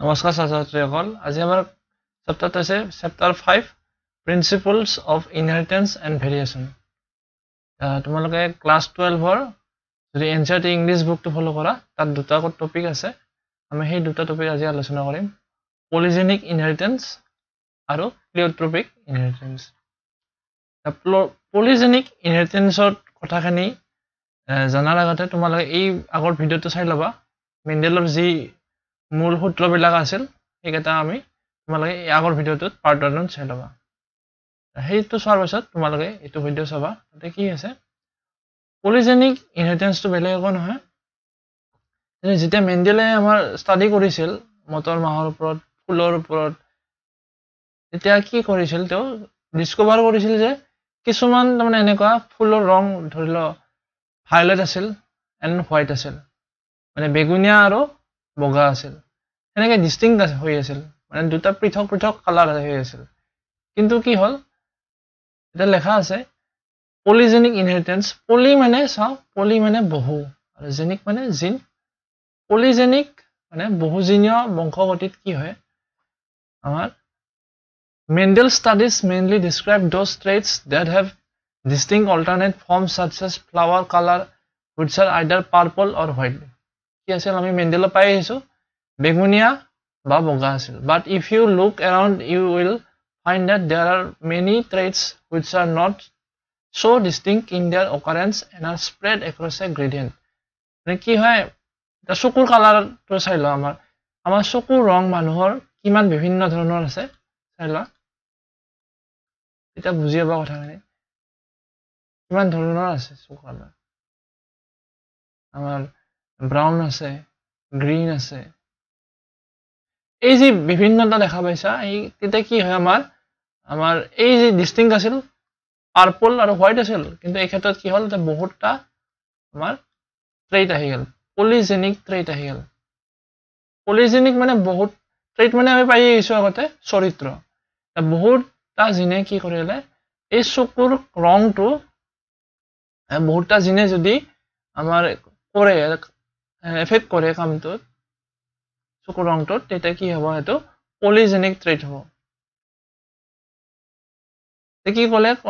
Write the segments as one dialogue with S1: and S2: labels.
S1: নমস্কাৰ ছাত্ৰ ছাত্ৰীসকল আজি আমাৰ চেপ্টাৰটো আছে chapter five principles of inheritance and variation তোমালোকে ক্লাছ টুৱেলভৰ যদি N C R T English বুকটো ফ'ল' কৰা তাত দুটা টপিক আছে আমি সেই দুটা টপিক আজি আলোচনা কৰিম পলিজেনিক ইনহেৰিটেঞ্চ আৰু ক্লিঅট্ৰপিক ইনহেৰিটেঞ্চ পলিজেনিক ইনহেৰিটেঞ্চৰ কথাখিনি জনাৰ আগতে তোমালোকে এই আগৰ ভিডিঅ'টো চাই ল'বা মেণ্ডেলৰ যি মূল সূত্ৰবিলাক আছিল সেইকেইটা আমি তোমালোকে আগৰ ভিডিঅ'টোত পাৰ্ট ওৱানত চাই ল'বা সেইটো চোৱাৰ পাছত তোমালোকে এইটো ভিডিঅ' চাবা তাতে কি আছে পলিজেনিক ইনহেৰিটেঞ্চটো বেলেগ একো নহয় যেতিয়া মেণ্ডেলে আমাৰ ষ্টাডি কৰিছিল মটৰ মাহৰ ওপৰত ফুলৰ ওপৰত তেতিয়া কি কৰিছিল তেওঁ ডিস্কভাৰ কৰিছিল যে কিছুমান তাৰমানে এনেকুৱা ফুলৰ ৰং ধৰি লওক ভায়লেট আছিল এণ্ড হোৱাইট আছিল মানে বেগুনীয়া আৰু বগা আছিল এনেকে ডিষ্টিং হৈ আছিল মানে দুটা পৃথক পৃথক কালাৰ হৈ আছিল কিন্তু কি হ'ল এতিয়া লেখা আছে পলিজেনিক ইনহেৰিটেঞ্চ পলি মানে চাওঁ পলি মানে বহু আৰু জেনিক মানে জিন পলিজেনিক মানে বহুজনীয় বংশগতিত কি হয় আমাৰ Mendel studies mainly describe the traits that have distinct alternate form such as flower colour whether either purple or white কি আছিল আমি মেণ্ডেলত পাই আহিছো বেঙুনীয়া বা বগা আছিল but if you look around you will find that there are many traits which are not so' distinct in their occurrence and are spread across a gradient মানে কি হয় চকুৰ কালাৰটো চাই লওঁ আমাৰ আমাৰ চকুৰ ৰং মানুহৰ কিমান বিভিন্ন ধৰণৰ আছে চাই লোৱা
S2: এতিয়া বুজি পাব কথাখিনি কিমান ধৰণৰ আছে চকু কালাৰ আমাৰ ব্ৰাউন আছে গ্ৰীণ আছে
S1: এই যে বিভিন্নতা দেখা পাইছা এই তেতিয়া কি হয় আমাৰ আমাৰ এই যে ডিষ্টিং আছিল পাৰ্পল আৰু হোৱাইট আছিল কিন্তু এই ক্ষেত্ৰত কি হ'ল বহুতটা আমাৰ ট্ৰেইট আহি গ'ল পলিজেনিক ট্ৰেইট আহি গ'ল পলিজেনিক মানে বহুত ট্ৰেইট মানে আমি পাই আহিছোঁ আগতে চৰিত্ৰ বহুতটা জিনে কি কৰিলে এই চকুৰ ৰংটো বহুতটা জিনে যদি আমাৰ কৰে এফেক্ট কৰে কামটোত wrong to take a key over to polygenic threat. The key collect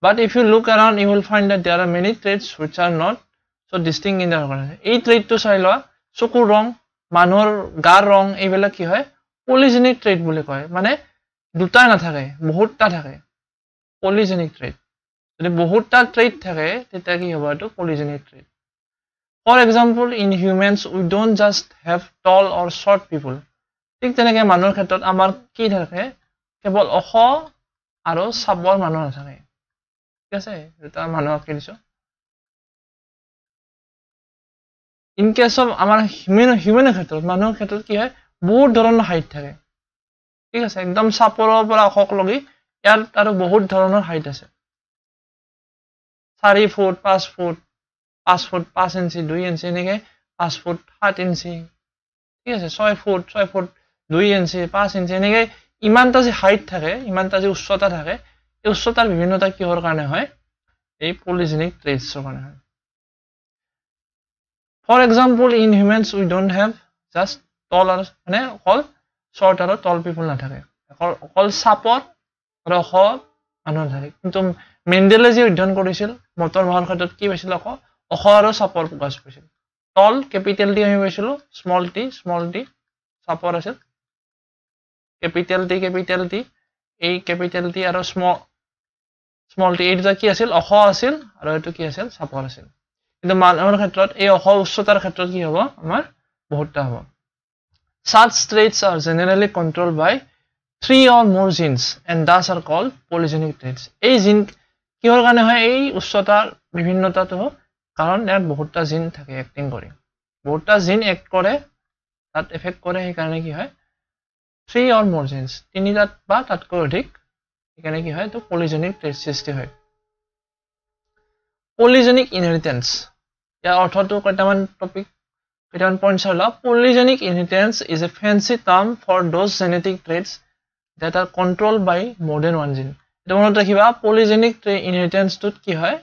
S1: but if you look around, you will find that there are many threats which are not so distinct in the organization. E threat to silo, so wrong, manor gar wrong, evil key, polygenic threat bullet, mane dutana thare, bohut tatare, polygenic threat. The bohutta threat thare, take a key over to polygenic threat. For example in humans we don't just have tall or short people ঠিক তেনেকৈ মানুহৰ ক্ষেত্ৰত আমাৰ কি থাকে কেৱল অস আৰু চাবৰ মানুহ নাথাকে ঠিক আছে দুটা মানুহ আঁকি
S2: ইন কেছ অফ আমাৰ হিউমেন হিউমেনৰ ক্ষেত্ৰত মানুহৰ ক্ষেত্ৰত
S1: কি হয় বহুত ধৰণৰ হাইট থাকে ঠিক আছে একদম চাপৰৰ পৰা লগি ইয়াত আৰু বহুত ধৰণৰ হাইট আছে চাৰি ফুট পাঁচ ফুট পাঁচ ফুট পাঁচ ইঞ্চি দুই ইঞ্চি এনেকে পাঁচ ফুট সাত ইঞ্চি ঠিক আছে ছয় ফুট ছয় ফুট দুই ইঞ্চি পাঁচ ইঞ্চি এনেকে ইমানটা যে হাইট থাকে ইমানটা যে উচ্চতা থাকে এই উচ্চতাৰ বিভিন্নতা কিহৰ কাৰণে হয় এই পলিজেনিক ট্ৰেডছৰ কাৰণে হয় for example in humans we don't have just তল আৰু মানে অকল শ্বৰ্ট আৰু তল পিপল নাথাকে অকল অকল চাপত ৰস মানুহ নাথাকে কিন্তু মেণ্ডেলে যি অধ্যয়ন কৰিছিল মটৰ মাহৰ ক্ষেত্ৰত কি পাইছিল অকল অখ আৰু চাপৰ ফোকাছ কৰিছিল তল কেপিটেল টি আমি পাইছিলো স্মল টি স্মল টি চাপৰ আছিল কেপিটেল টি কেপিটেল টি এই কেপিটেল টি আৰু স্ম স্মল টি এই দুটা কি আছিল অখ আছিল আৰু এইটো কি আছিল চাপৰ আছিল কিন্তু মানুহৰ ক্ষেত্ৰত এই অখ উচ্চতাৰ ক্ষেত্ৰত কি হ'ব আমাৰ বহুতটা হ'ব চাৰ্ট traits are generally control by three or more genes and thus are called polygenic traits এই জিন কিহৰ কাৰণে হয় এই উচ্চতাৰ বিভিন্নতাটো হয় কাৰণ ইয়াত বহুতটা জিন থাকে এক্টিং কৰি বহুতটা জিন এক্ট কৰে তাত এফেক্ট কৰে সেইকাৰণে কি হয় থ্ৰী অৰ মোৰ জিনস তিনটা বা তাতকৈ অধিক সেইকাৰণে কি হয় পলিজেনিক ট্ৰেড সৃষ্টি হয় পলিজেনিক ইনহেৰিটেঞ্চ ইয়াৰ অৰ্থটো কেইটামান টপিক কেইটামান পইণ্ট চাই লওঁ polygenic inheritance is a fancy term for those genetic traits that are control by more than one জিন এটা মনত ৰাখিবা পলিজেনিক ইনহেৰিটেঞ্চটোত কি হয়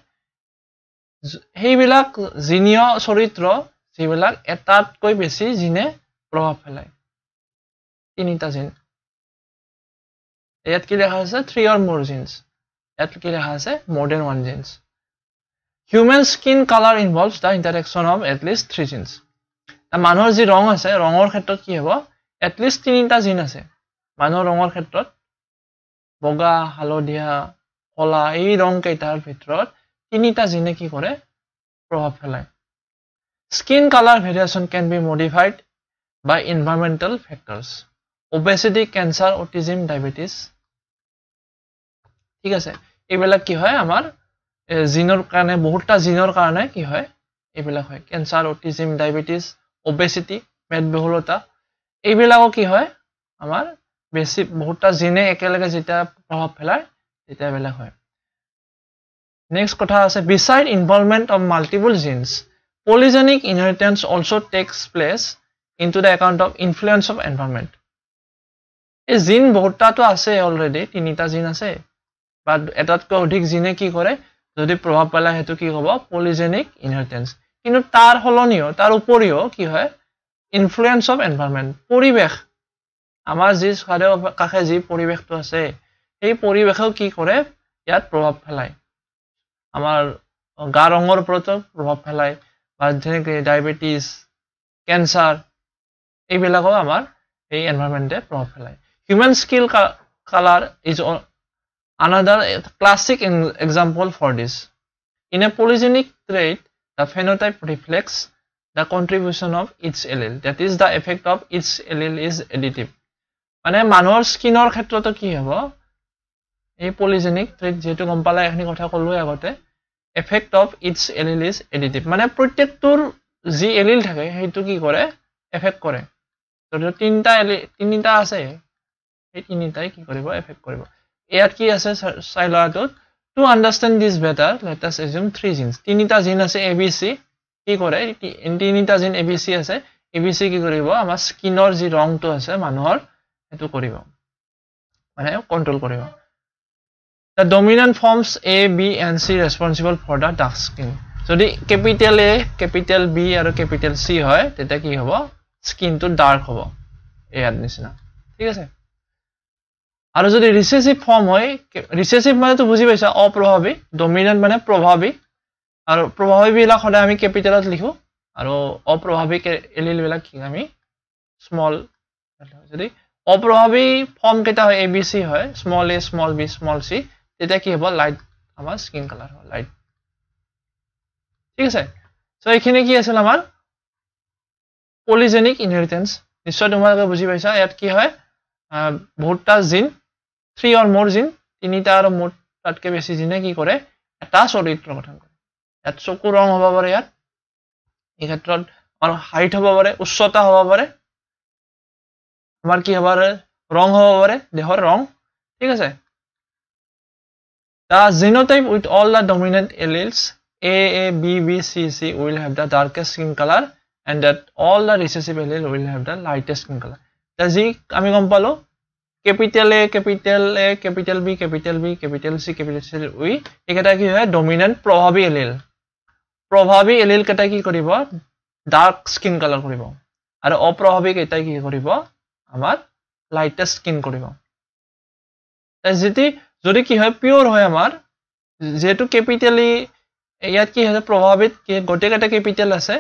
S1: সেইবিলাক জিনীয় চৰিত্ৰ যিবিলাক এটাতকৈ বেছি জিনে প্ৰভাৱ পেলায় তিনিটা জিন ইয়াত কি লেখা আছে থ্ৰী অৰ মোৰ জিন্স ইয়াত কি লেখা আছে more than one genes human skin colour involve the interaction of at least three genes মানুহৰ যি ৰং আছে ৰঙৰ ক্ষেত্ৰত কি হ'ব এটলিষ্ট তিনিটা জিন আছে মানুহৰ ৰঙৰ ক্ষেত্ৰত বগা হালধীয়া ক'লা এই ৰং কেইটাৰ ভিতৰত তিনিটা জিনে কি কৰে প্ৰভাৱ ফেলায় skin colour variation can be modified by environmental factors obesity cancer autism diabetes ঠিক আছে এইবিলাক কি হয় আমাৰ জিনৰ কাৰণে বহুতটা জিনৰ কাৰণে কি হয় এইবিলাক হয় কেঞ্চাৰ অটিজিম ডায়াবেটিস অবেচিটি মেদবহুলতা এইবিলাকো কি হয় আমাৰ বেছি বহুতটা জিনে একেলগে যেতিয়া প্ৰভাৱ পেলায় তেতিয়া এইবিলাক হয় Next kotha ase beside involvement of multiple genes polygenic inheritance also takes place into the account of influence of environment a gene बहुत ता तो आसे ऑलरेडी तीनटा जीन आसे बट एतात को अधिक जीने की करे जदि प्रभाव पाला हेतु की होबो पॉलीजेनिक इनहेरिटेंस किनो तार होलोनियो तार उपरियो की है इन्फ्लुएंस ऑफ एनवायरनमेंट परिवेश आमार जे सारे काखे जे परिवेश तो आसे एई परिवेशो की करे यात प्रभाव फलाई আমার গা রঙর প্রচুর প্রভাব ফেলায় বা যেনেকে ডায়াবেটিস ক্যান্সার এইবিলাকও আমার এই এনভায়রনমেন্টে প্রভাব ফেলায় human skin colour is another classic example for this in a polygenic trait the phenotype reflects the contribution of its allele that is the effect of its allele is additive মানে মানুহৰ স্কিনৰ ক্ষেত্ৰতো কি হ'ব এই পলিজেনিক ট্ৰিক যিহেতু গম পালে এইখিনি কথা ক'লোৱে আগতে effect of its allele is additive মানে প্ৰত্যেকটোৰ যি এলিল থাকে সেইটো কি কৰে এফেক্ট কৰে তিনিটা এলি তিনিটা আছে সেই তিনিটাই কি কৰিব এফেক্ট কৰিব ইয়াত কি আছে চাই লোৱাটোত to understand this better let us assume three genes তিনিটা জিন আছে এ বি চি কি কৰে তিনিটা জিন এ বি চি আছে এ বি চি কি কৰিব আমাৰ স্কিনৰ যি ৰংটো আছে মানুহৰ সেইটো কৰিব মানে কণ্ট্ৰল কৰিব the dominant forms a b and c responsible for the dark skin jodi so capital a capital b aro capital c hoy teta ki hobo skin to dark hobo a ad nisina thik ase aro jodi recessive form hoy recessive mane to bujhi paisa oprobhabi dominant mane probhabi aro probhabi bela khona ami capital at likhu aro oprobhabi ke ll bela ki ami small jodi oprobhabi form keta hoy a b c hoy small a small b small c তেতিয়া কি হ'ব light আমাৰ skin colour হ'ব light ঠিক আছে চ' এইখিনি কি আছিল আমাৰ পলিজেনিক ইনহেৰিটেঞ্চ নিশ্চয় তোমালোকে বুজি পাইছা ইয়াত কি হয় বহুতটা জিন থ্ৰী অৰ মোৰ জিন তিনিটা আৰু মোৰ তাতকৈ বেছি জিনে কি কৰে এটা চৰিত্ৰ গঠন কৰে ইয়াত চকু ৰং হ'ব পাৰে ইয়াত এই ক্ষেত্ৰত আমাৰ হাইট হ'ব পাৰে উচ্চতা হ'ব পাৰে আমাৰ কি হ'ব পাৰে ৰং হ'ব পাৰে দেহৰ ৰং ঠিক আছে The genotype with all the dominant alleles AABBCC will have the darkest skin color and that all the recessive allele will have the lightest skin color. The Z, I mean, capital A, capital A, capital B, capital B, capital C, capital C, capital C, we, a dominant probably allele. Probably allele kataki koriba, dark skin color koriba. And oprohabi kataki koriba, amar lightest skin koriba. The যদি কি হয় পিয়ৰ হয় আমাৰ যিহেতু কেপিটেলি ইয়াত কি হৈছে প্ৰভাৱিত গোটেইকেইটা কেপিটেল আছে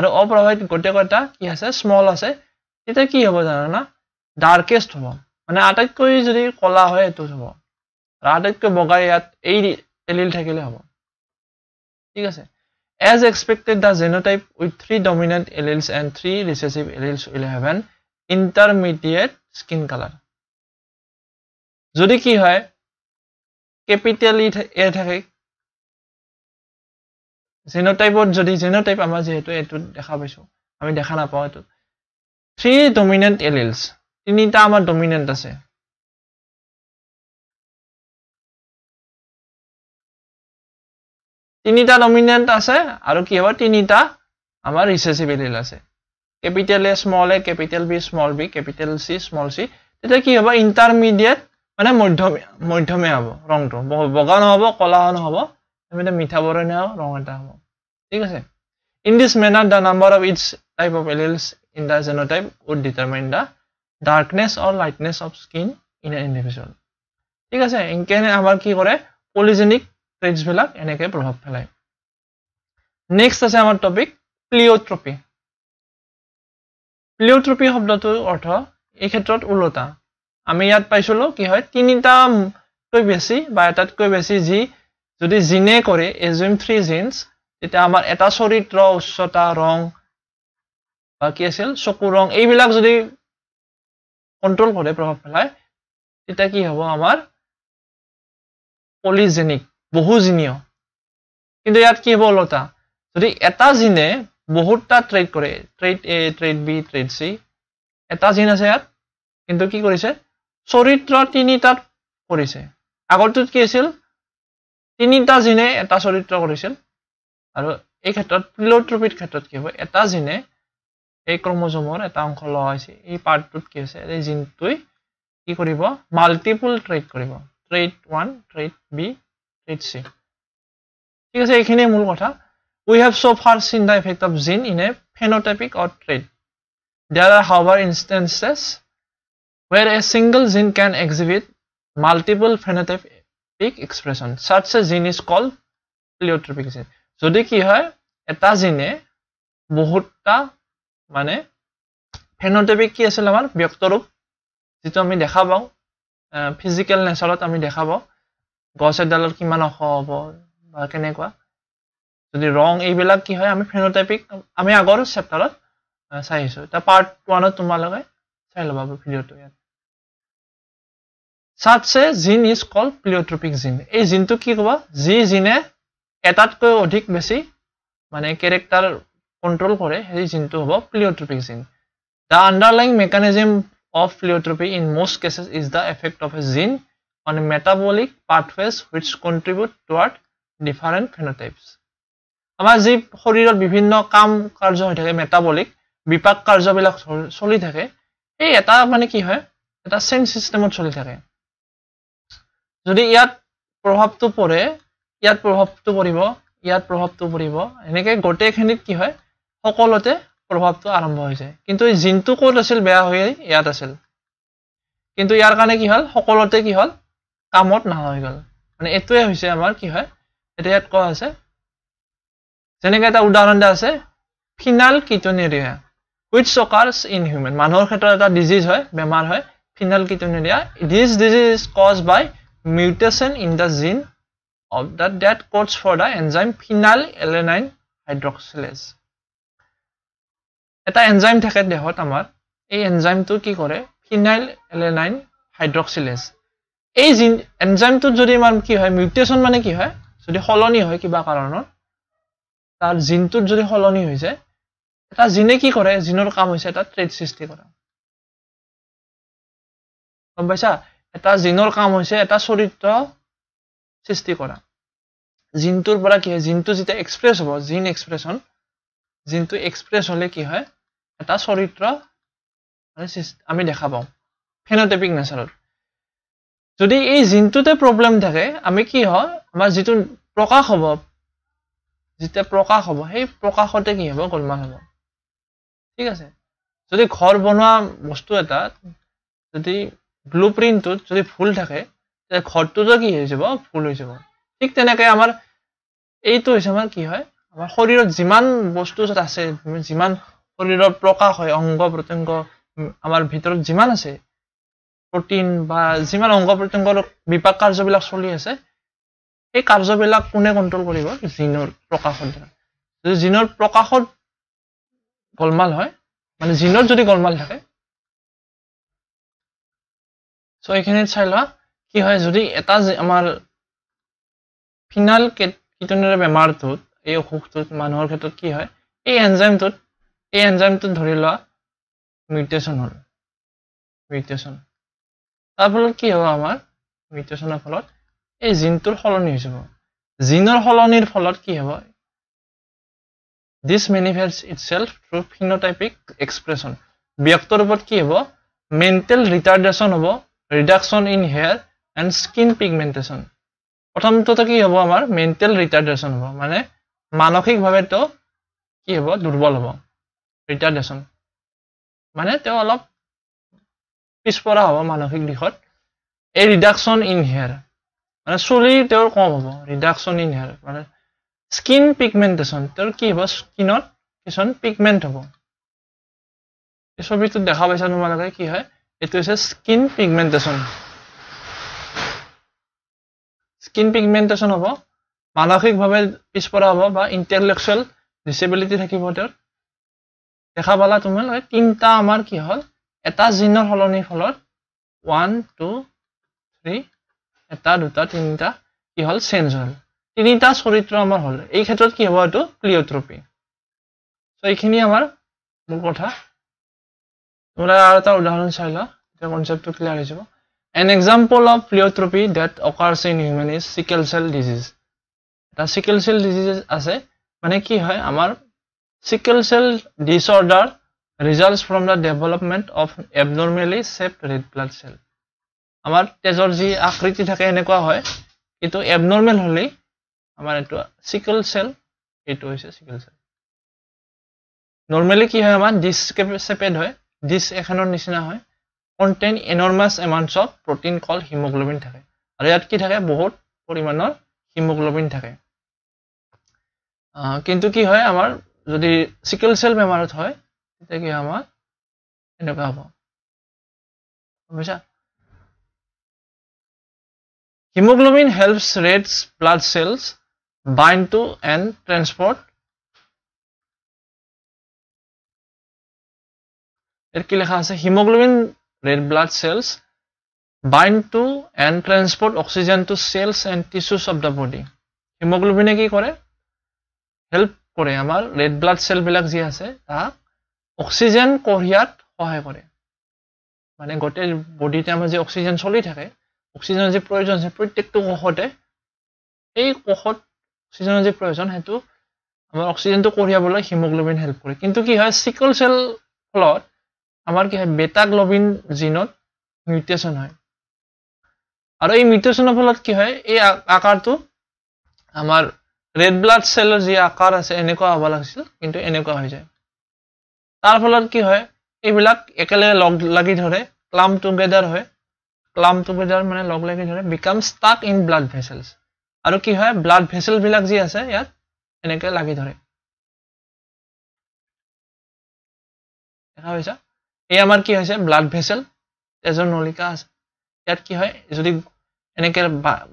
S1: আৰু অপ্ৰভাৱিত গোটেইকেইটা কি আছে স্মল আছে তেতিয়া কি হ'ব জানানা ডাৰ্কেষ্ট হ'ব মানে আটাইতকৈ যদি ক'লা হয় সেইটো হ'ব আৰু আটাইতকৈ বগা ইয়াত এই এলিল থাকিলে হ'ব ঠিক আছে as expected the genotype with three dominant alleles and three recessive alleles will have an intermediate skin colour যদি কি হয় কেপিটেল ই e থাকে জেনোটাইপত যদি জেনোটাইপ আমাৰ যিহেতু এইটোত দেখা পাইছোঁ আমি দেখা নাপাওঁ এইটো থ্ৰী ডমিনেণ্ট এলিলছ তিনিটা আমাৰ ডমিনেণ্ট আছে
S2: তিনিটা ডমিনেণ্ট আছে আৰু
S1: কি হ'ব তিনিটা আমাৰ ৰিচেচিভ এলিল আছে capital A small A capital B small B capital C small C তেতিয়া কি হ'ব ইণ্টাৰমিডিয়েট মানে মধ্যমীয়া মধ্যমীয়া হ'ব ৰংটো বগা নহ'ব কলা নহ'ব এতিয়া মিঠা বৰণীয়া ৰং এটা হ'ব ঠিক আছে in this manner the number of its type of alleles in the genotype would determine the darkness or lightness of skin in an individual ঠিক আছে কেনে আমাৰ কি কৰে পলিজেনিক ট্ৰেটছবিলাক এনেকৈ প্ৰভাৱ পেলায় নেক্সট আছে আমাৰ টপিক প্লিঅ'ট্ৰপি প্লিঅ'ট্ৰপি শব্দটোৰ অৰ্থ এই ক্ষেত্ৰত ওলোটা আমি ইয়াত পাইছিলো কি হয় তিনিটা বেছি বা এটাতকৈ বেছি যি যদি জিনে কৰে এজুম থ্ৰী জিন্স তেতিয়া আমাৰ এটা চৰিত্ৰ উচ্চতা ৰং বা কি আছিল চকু ৰং এইবিলাক যদি কণ্ট্ৰল কৰে প্ৰভাৱ পেলাই তেতিয়া কি হব আমাৰ পলিজেনিক বহু বহুজনীয় কিন্তু ইয়াত কি হব ওলোটা যদি এটা জিনে বহুতটা ট্ৰেড কৰে trait A trait B trait C এটা জিন আছে ইয়াত কিন্তু কি কৰিছে চৰিত্ৰ তিনিটাত কৰিছে আগৰটোত কি আছিল তিনিটা জিনে এটা চৰিত্ৰ কৰিছিল আৰু এই ক্ষেত্ৰত প্লিলট্ৰপিৰ ক্ষেত্ৰত কি হ'ব এটা জিনে এই ক্ৰমজমৰ এটা অংশ লোৱা হৈছে এই পাৰ্টটোত কি হৈছে এই জিনটোৱে কি কৰিব মাল্টিপুল ট্ৰেড কৰিব trait one trait B trait C ঠিক আছে এইখিনিয়ে মূল কথা উই have so' far seen the effect of gene in a phenotypic uh trait there are however instances where a single gene can exhibit multiple phenotypic expression such a gene is called pleiotropic gene jodi ki hoy eta gene bohutta mane phenotypic ki asel amar byaktorup jitu ami dekhabo physical nature ot ami dekhabo gose dalor ki mano hobo ba kene kwa jodi wrong ei bela ki hoy ami phenotypic ami agor chapter ot sai hisu ta part 1 ot tumalage sai laba video to yeah. such a gene is called pleiotropic gene ei gene tu ki koba g gene etat koi odhik beshi mane character control kore ei gene tu hobo pleiotropic gene the underlying mechanism of pleiotropy in most cases is the effect of a gene on a metabolic pathways which contribute toward different phenotypes amar je shorirot bibhinno kam karjo hoy thake metabolic bipak karjo bilak choli thake ei eta mane ki hoy eta sense system ot choli thake যদি ইয়াত প্ৰভাৱটো পৰে ইয়াত প্ৰভাৱটো পৰিব ইয়াত প্ৰভাৱটো পৰিব এনেকৈ গোটেইখিনিত কি হয় সকলোতে প্ৰভাৱটো আৰম্ভ হৈ যায় কিন্তু জিনটো ক'ত আছিল বেয়া হৈ ইয়াত আছিল কিন্তু ইয়াৰ কাৰণে কি হ'ল সকলোতে কি হ'ল কামত হৈ গ'ল মানে এইটোৱে হৈছে আমাৰ কি হয় এতিয়া ইয়াত কোৱা আছে যেনেকৈ এটা উদাহৰণ এটা আছে phenylketonuria which occurs in human মানুহৰ ক্ষেত্ৰত এটা ডিজিজ হয় বেমাৰ হয় phenylketonuria dis disease is caused by mutation in the gene of the that codes for the enzyme phenylalanine hydroxylase eta enzyme thake dehot amar ei enzyme tu ki kore phenylalanine hydroxylase ei enzyme tu jodi man ki hoy mutation mane ki hoy jodi holoni hoy kiba karonor tar gene tu jodi holoni hoy jay eta gene ki kore gene or kaam hoyse eta trait srishti kore kon paisa এটা জিনৰ কাম হৈছে এটা চৰিত্ৰ সৃষ্টি কৰা জিনটোৰ পৰা কি হয় জিনটো যেতিয়া এক্সপ্ৰেছ হ'ব জিন এক্সপ্ৰেছন জিনটো এক্সপ্ৰেছ হ'লে কি হয় এটা চৰিত্ৰ আমি দেখা পাওঁ ফেনটেপিক নেচাৰত যদি এই জিনটোতে প্ৰব্লেম থাকে আমি কি হওঁ আমাৰ যিটো প্ৰকাশ হ'ব যেতিয়া প্ৰকাশ হ'ব সেই প্ৰকাশতে কি হ'ব গোলমাল হ'ব ঠিক আছে যদি ঘৰ বনোৱা বস্তু এটাত যদি ব্লু প্ৰিণ্টটোত যদি ভুল থাকে ঘৰটোতো কি হৈ যাব ভুল হৈ যাব ঠিক তেনেকৈ আমাৰ এইটো হৈছে আমাৰ কি হয় আমাৰ শৰীৰত যিমান বস্তু য'ত আছে যিমান শৰীৰৰ প্ৰকাশ হয় অংগ প্ৰত্যংগ আমাৰ ভিতৰত যিমান আছে প্ৰটিন বা যিমান অংগ প্ৰত্যংগৰ বিপাক কাৰ্যবিলাক চলি আছে সেই কাৰ্যবিলাক কোনে কণ্ট্ৰল কৰিব জিনৰ প্ৰকাশৰ দ্বাৰা যদি জিনৰ প্ৰকাশত গোলমাল হয় মানে জিনত যদি গোলমাল থাকে চ' এখানে চাই লোৱা কি হয় যদি এটা যে আমাৰ ফিনাল কিটনেৰ বেমাৰটো এই অসুখটোত মানুহৰ ক্ষেত্ৰত কি হয় এই এনজাইমটো এই এনজাইমটো ধৰি লোৱা মিউটেশ্যন হল মিউটেশ্যন তাৰ ফলত কি হব আমাৰ মিউটেশ্যনৰ ফলত এই জিনটোৰ সলনি হৈ যাব জিনৰ সলনিৰ ফলত কি হব this manifest itself through phenotypic expression ব্যক্তৰ উপৰ কি হব মেণ্টেল ৰিটাৰ্ডেশ্যন হব reduction in hair and skin pigmentation প্ৰথম তো কি হ'ব আমাৰ mental retardation হ'ব মানে মানসিক ভাবে তো কি হ'ব দুৰ্বল হ'ব retardation মানে তেও অলপ পিছপৰা হ'ব মানসিক দিশত এ reduction in hair মানে চুলি তেওঁৰ কম হ'ব reduction in hair মানে skin pigmentation তেওঁ কি হ'ব skinত কিছুমান pigment হ'ব এই ছবিটোত দেখা পাইছা তোমালোকে কি হয় it is a skin pigmentation. Skin pigmentation of a manakik babe is for a intellectual disability. Taki water the Havala to Mel, tinta marki hall, eta zinor holony holor one, two, three, eta duta tinta, he hall sensor. Tinita soritramar hall, a catrot kiwa to pleotropy. So I can yamar, Bogota. উদাহরণ চাইলাম concept clear হয়ে যাব an example of pleiotropy that occurs in human is sickle cell disease এটা sickle cell disease আছে মানে কি হয় আমার sickle cell disorder results from the development of abnormally shaped red blood cell আমার তেজর যে আকৃতি থাকে এনেকুৱা হয় কিন্তু এবনর্মেল হলে আমার এটা সিকেল সেল এইটা হয়েছে সিকেল সেল নর্মেলি কি হয় আমার ডিসকেপেড হয় দিছ এখনৰ নিচিনা হয় contain enormous amounts of protein called haemoglobin থাকে আৰু ইয়াত কি থাকে বহুত পৰিমাণৰ হিমগ্ল'বিন থাকে কিন্তু কি হয় আমাৰ যদি চিকেল চেল বেমাৰত হয় তেতিয়া কি হয় আমাৰ এনেকুৱা হ'ব
S2: বুজিছা haemoglobin helps reds blood cells bind to and transport কি লিখা আছে haemoglobin
S1: red blood cells bind to and transport oxygen to cells and tissues of the body হিমোগ্লোবিনে কি কৰে হেল্প কৰে আমাৰ ৰেড ব্লাড চেলবিলাক যি আছে তাক অক্সিজেন কঢ়িয়াত সহায় কৰে মানে গোটেই বডিতে আমাৰ যি অক্সিজেন চলি থাকে অক্সিজেনৰ যি প্ৰয়োজন আছে প্ৰত্যেকটো কোষতে সেই কোষত অক্সিজেনৰ যি প্ৰয়োজন সেইটো আমাৰ অক্সিজেনটো কঢ়িয়াবলৈ হিমোগ্লোবিন হেল্প কৰে কিন্তু কি হয় চিকল চেল ফলত আমাৰ কি হয় বেটা গ্লবিন জিনত মিউটেশ্যন হয় আৰু এই মিউটেশ্যনৰ ফলত কি হয় এই আকাৰটো আমাৰ ৰেড ব্লাড চেলৰ যি আকাৰ আছে এনেকুৱা হ'ব লাগিছিল কিন্তু এনেকুৱা হৈ যায় তাৰ ফলত কি হয় এইবিলাক একেলগে লগ লাগি ধৰে ক্লাম টুগেডাৰ হয় ক্লাম টুগেডাৰ মানে লগ লাগি ধৰে become stuck in blood vessels আৰু কি হয় ব্লাড ভেচেলবিলাক যি আছে ইয়াত এনেকৈ লাগি ধৰে
S2: দেখা পাইছা এই আমাৰ কি হৈছে ব্লাড ভেচেল তেজৰ নলিকা আছে ইয়াত কি হয় যদি এনেকে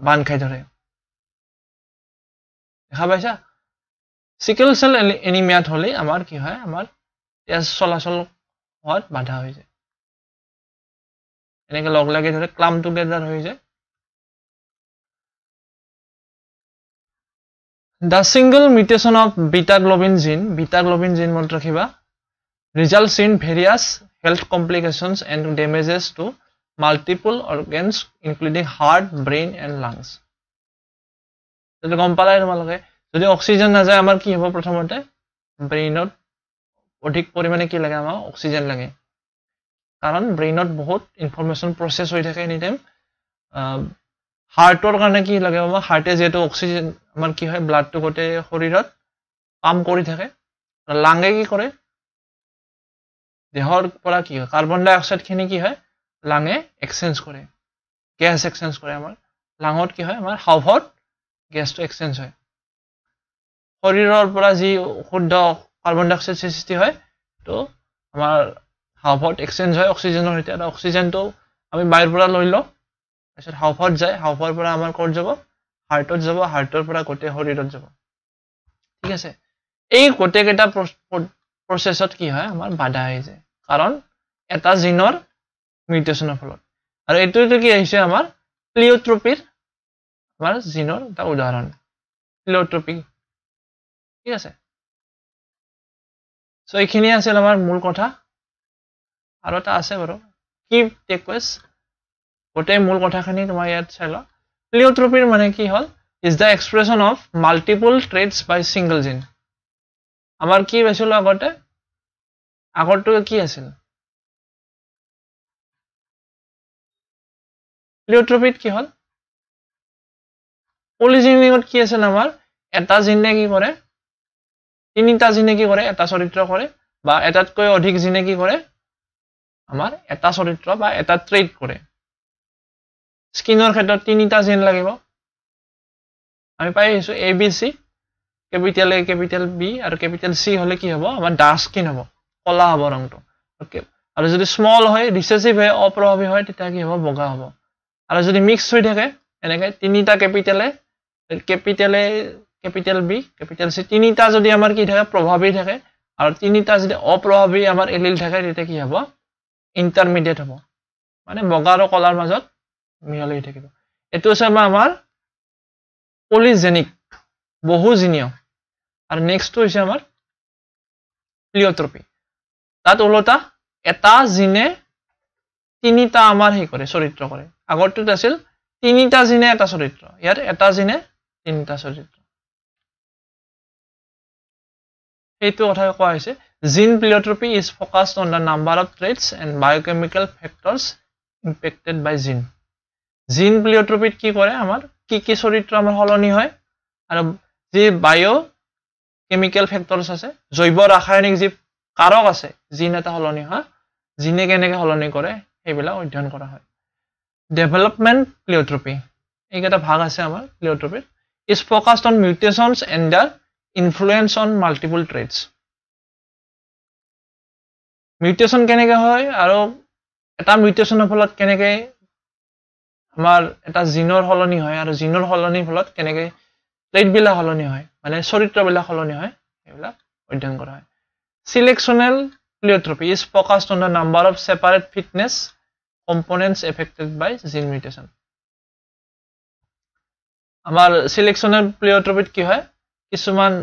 S2: বান্ধ খাই ধৰে দেখা পাইছা চিকেল চেল এনিমিয়াত হলে আমাৰ কি হয় আমাৰ তেজ চলাচল হোৱাত বাধা হৈ যায় এনেকে লগ লাগি ধৰে ক্লাম টুগেডাৰ হৈ যায়
S1: the single mutation of beta globin gene beta globin gene মনত ৰাখিবা results in various health complications and damages to multiple organs including heart brain and lungs যদি গম পালাই তোমালোকে যদি অক্সিজেন নাযায় আমাৰ কি হ'ব প্ৰথমতে ব্ৰেইনত অধিক পৰিমাণে কি লাগে আমাৰ অক্সিজেন লাগে কাৰণ ব্ৰেইনত বহুত ইনফৰ্মেশ্যন প্ৰচেছ হৈ থাকে এনিটাইম হাৰ্টৰ কাৰণে কি লাগে আমাৰ হাৰ্টে যিহেতু অক্সিজেন আমাৰ কি হয় ব্লাডটো গোটেই শৰীৰত কাম কৰি থাকে লাংগে কি কৰে দেহৰ পৰা কি হয় কাৰ্বন ডাই অক্সাইডখিনি কি হয় লাঙে এক্সেঞ্জ কৰে গেছ এক্সেঞ্জ কৰে আমাৰ লাঙত কি হয় আমাৰ হাওভত গেছটো এক্সেঞ্জ হয় শৰীৰৰ পৰা যি শুদ্ধ কাৰ্বন ডাই অক্সাইড সৃষ্টি হয় তো আমাৰ হাওভত এক্সেঞ্জ হয় অক্সিজেনৰ সৈতে আৰু অক্সিজেনটো আমি বায়ুৰ পৰা লৈ লওঁ তাৰপিছত হাউফত যায় হাউফৰ পৰা আমাৰ ক'ত যাব হাৰ্টত যাব হাৰ্টৰ পৰা গোটেই শৰীৰত যাব ঠিক আছে এই গোটেইকেইটা প্ৰচেছত কি হয় আমাৰ বাধা আহি যায় কাৰণ এটা জিনৰ মিউটেশ্যনৰ ফলত আৰু এইটোতো কি আহিছে আমাৰ প্লিঅ'ট্ৰপিৰ
S2: আমাৰ জিনৰ এটা উদাহৰণ প্লিঅ'ট্ৰপি ঠিক আছে
S1: চ' এইখিনি আছিল আমাৰ মূল কথা আৰু এটা আছে বাৰু কি টেকুৱেচ গোটেই মূল কথাখিনি তোমাৰ ইয়াত চাই লওঁ প্লিঅ'ট্ৰপিৰ মানে কি হ'ল is the expression of multiple traits by single gene আমাৰ কি পাইছিলোঁ আগতে আগৰটো কি আছিল
S2: প্লিঅট্ৰপিত কি হ'ল
S1: পলিজিনিকত কি আছিল আমাৰ এটা জিনে কি কৰে তিনিটা জিনে কি কৰে এটা চৰিত্ৰ কৰে বা এটাতকৈ অধিক জিনে কি কৰে আমাৰ এটা চৰিত্ৰ বা এটা ট্ৰেড কৰে স্কিনৰ ক্ষেত্ৰত তিনিটা জিন লাগিব আমি পাই আহিছো A B C capital A capital B আৰু কেপিটেল চি হ'লে কি হ'ব আমাৰ ডাৰ্ক স্কিন হ'ব কলা হ'ব ৰংটো অ'কে আৰু যদি স্মল হয় ৰিচেচিভ হয় অপ্ৰভাৱী হয় তেতিয়া কি হ'ব বগা হ'ব আৰু যদি মিক্স হৈ থাকে এনেকৈ তিনিটা কেপিটেলে কেপিটেলে কেপিটেল বি কেপিটেল চি তিনিটা যদি আমাৰ কি থাকে প্ৰভাৱী থাকে আৰু তিনিটা যদি অপ্ৰভাৱী আমাৰ এলিল থাকে তেতিয়া কি হ'ব ইণ্টাৰমিডিয়েট হ'ব মানে বগা আৰু কলাৰ মাজত মিহলি হৈ থাকিব এইটো হৈছে আমাৰ আমাৰ পলিজেনিক বহুজনীয় আৰু নেক্সটটো হৈছে আমাৰ প্লিঅ'ট্ৰপি তাত ওলোটা এটা জিনে তিনিটা আমাৰ হেৰি কৰে চৰিত্ৰ কৰে আগৰটোত আছিল তিনিটা জিনে এটা চৰিত্ৰ ইয়াত এটা জিনে তিনিটা চৰিত্ৰ সেইটো কথা কোৱা হৈছে gene pleiotropy is focused on the number of traits and biochemical factors impacted by gene gene প্লিঅ'ট্ৰপিত কি কৰে আমাৰ কি কি চৰিত্ৰ আমাৰ সলনি হয় আৰু যি বায়' কেমিকেল ফেক্টৰছ আছে জৈৱ ৰাসায়নিক যি কাৰক আছে জিন এটা সলনি হয় জিনে কেনেকৈ সলনি কৰে সেইবিলাক অধ্যয়ন কৰা হয় ডেভেলপমেণ্ট প্লিঅ'ট্ৰপি এইকেইটা ভাগ আছে আমাৰ প্লিঅ'ট্ৰপিত is focused on mutations and their influence on multiple traits mutation কেনেকৈ হয় আৰু এটা মিউটেশ্যনৰ ফলত কেনেকৈ আমাৰ এটা জিনৰ সলনি হয় আৰু জিনৰ সলনিৰ ফলত কেনেকৈ প্লেটবিলাক সলনি হয় মানে চৰিত্ৰবিলাক সলনি হয় সেইবিলাক অধ্যয়ন কৰা হয় selectional pleiotropy is focused on the number of separate fitness components affected by gene mutation amar selectional pleiotropy ki hoy kisuman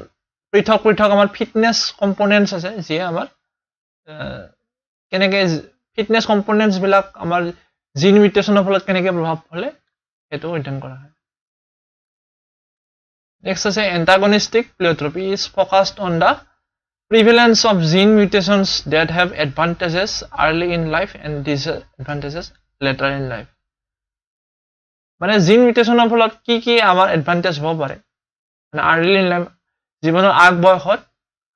S1: prithok prithok amar fitness components ase je amar keneke fitness components bilak amar gene mutation holot keneke probhab hole eto oddhan kora hoy next ase antagonistic pleiotropy is focused on the prevalence of gene mutations that have advantages early in life and disadvantages later in life মানে জিন মিউটেশ্যনৰ ফলত কি কি আমাৰ advantage হ'ব পাৰে মানে early life জীৱনৰ আগ বয়সত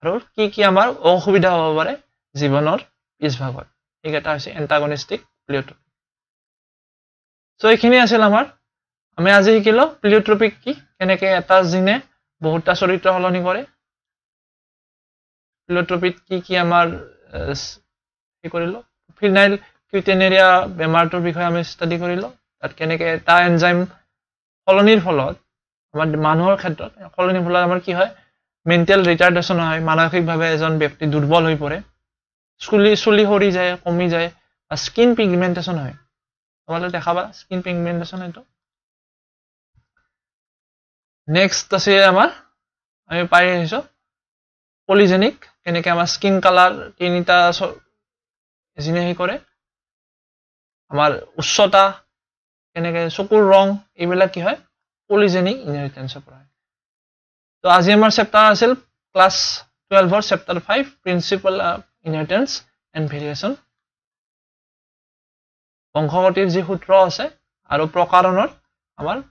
S1: আৰু কি কি আমাৰ অসুবিধা হ'ব পাৰে জীৱনৰ পিছভাগত এইকেইটা হৈছে এণ্টাগনিষ্টিক প্লিঅ'ট্ৰপিক চ' এইখিনি আছিল আমাৰ আমি আজি শিকিলো প্লিঅ'ট্ৰপিক কি কেনেকৈ এটা জিনে বহুতটা চৰিত্ৰ সলনি কৰে ফিলোট্ৰপিত কি কি আমাৰ কি কৰিলো ফিনাইল কিউটেনেৰিয়া বেমাৰটোৰ বিষয়ে আমি ষ্টাডি কৰিলো তাত কেনেকে এটা এনজাইম সলনিৰ ফলত আমাৰ মানুহৰ ক্ষেত্ৰত সলনিৰ ফলত আমাৰ কি হয় মেণ্টেল ৰিটাৰ্ডেশ্যন হয় মানসিকভাৱে এজন ব্যক্তি দুৰ্বল হৈ পৰে চুলি চুলি সৰি যায় কমি যায় বা স্কিন পিগমেণ্টেশ্যন হয় তোমালোকে দেখাবা স্কিন পিগমেণ্টেশ্যন এইটো নেক্সট আছে আমাৰ আমি পাই আহিছোঁ পলিজেনিক কেনেকে আমাৰ স্কিন কালাৰ তিনিটা এজনে হেৰি কৰে আমাৰ উচ্চতা কেনেকে চকুৰ ৰং এইবিলাক কি হয় পলিজেনিক ইনহেৰিটেঞ্চৰ পৰা হয় তো আজি আমাৰ চেপ্টাৰ আছিল ক্লাছ টুৱেলভৰ chapter five principle inheritance and variation বংশগতিৰ যি সূত্ৰ আছে আৰু প্ৰকাৰণৰ আমাৰ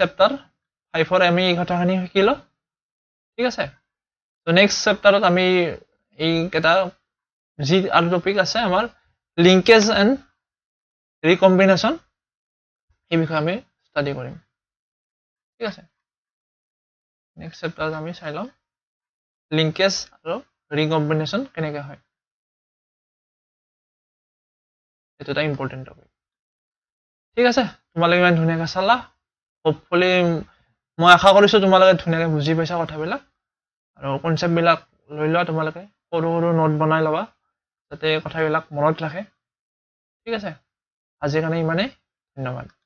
S1: চেপ্টাৰ ফাইভৰ আমি এই কথাখিনি শিকিলোঁ ঠিক আছে তো নেক্সট চেপ্টাৰত আমি এইকেইটা যি আৰু টপিক আছে আমাৰ লিংকেজ এণ্ড ৰিকম্বিনেশ্যন সেই বিষয়ে আমি ষ্টাডি কৰিম
S2: ঠিক আছে নেক্সট চেপ্টাৰত আমি চাই ল'ম লিংকেজ আৰু ৰিকম্বিনেশ্যন কেনেকৈ হয়
S1: এইটো এটা ইম্পৰ্টেণ্ট টপিক ঠিক আছে তোমালোকে ইমান ধুনীয়াকৈ চালা হপফুলি মই আশা কৰিছোঁ তোমালোকে ধুনীয়াকৈ বুজি পাইছা কথাবিলাক আৰু কনচেপ্টবিলাক লৈ লোৱা তোমালোকে সৰু সৰু নোট বনাই ল'বা যাতে কথাবিলাক মনত ৰাখে
S2: ঠিক আছে আজিৰ কাৰণে ইমানেই ধন্যবাদ